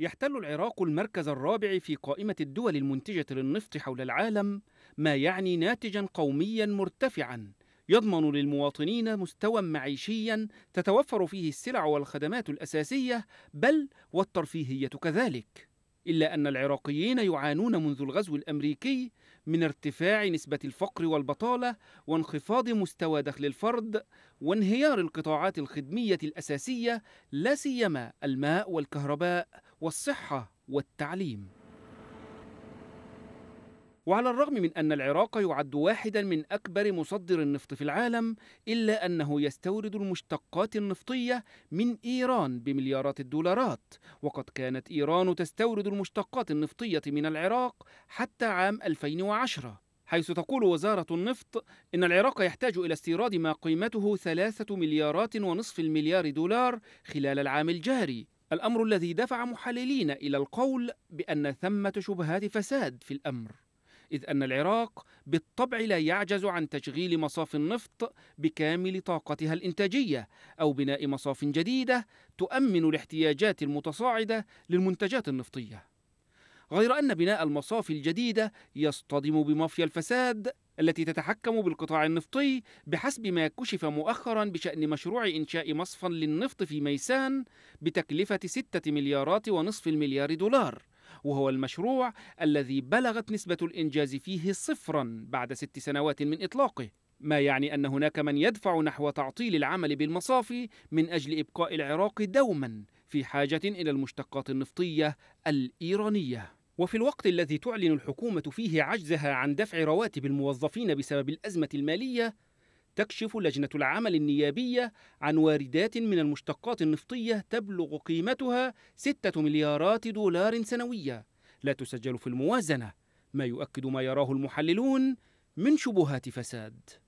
يحتل العراق المركز الرابع في قائمة الدول المنتجة للنفط حول العالم، ما يعني ناتجا قوميا مرتفعا يضمن للمواطنين مستوى معيشيا تتوفر فيه السلع والخدمات الأساسية بل والترفيهية كذلك. إلا أن العراقيين يعانون منذ الغزو الأمريكي من ارتفاع نسبة الفقر والبطالة وانخفاض مستوى دخل الفرد وانهيار القطاعات الخدمية الأساسية لا سيما الماء والكهرباء والصحة والتعليم. وعلى الرغم من أن العراق يعد واحدا من أكبر مصدر النفط في العالم إلا أنه يستورد المشتقات النفطية من إيران بمليارات الدولارات وقد كانت إيران تستورد المشتقات النفطية من العراق حتى عام 2010 حيث تقول وزارة النفط إن العراق يحتاج إلى استيراد ما قيمته ثلاثة مليارات ونصف المليار دولار خلال العام الجاري الأمر الذي دفع محللين إلى القول بأن ثمة شبهات فساد في الأمر إذ أن العراق بالطبع لا يعجز عن تشغيل مصاف النفط بكامل طاقتها الإنتاجية أو بناء مصاف جديدة تؤمن الاحتياجات المتصاعدة للمنتجات النفطية غير أن بناء المصافي الجديدة يصطدم بمافيا الفساد التي تتحكم بالقطاع النفطي بحسب ما كشف مؤخرا بشأن مشروع إنشاء مصفا للنفط في ميسان بتكلفة ستة مليارات ونصف المليار دولار وهو المشروع الذي بلغت نسبة الإنجاز فيه صفرا بعد ست سنوات من إطلاقه ما يعني أن هناك من يدفع نحو تعطيل العمل بالمصافي من أجل إبقاء العراق دوما في حاجة إلى المشتقات النفطية الإيرانية وفي الوقت الذي تعلن الحكومة فيه عجزها عن دفع رواتب الموظفين بسبب الأزمة المالية تكشف لجنة العمل النيابية عن واردات من المشتقات النفطية تبلغ قيمتها 6 مليارات دولار سنوية لا تسجل في الموازنة ما يؤكد ما يراه المحللون من شبهات فساد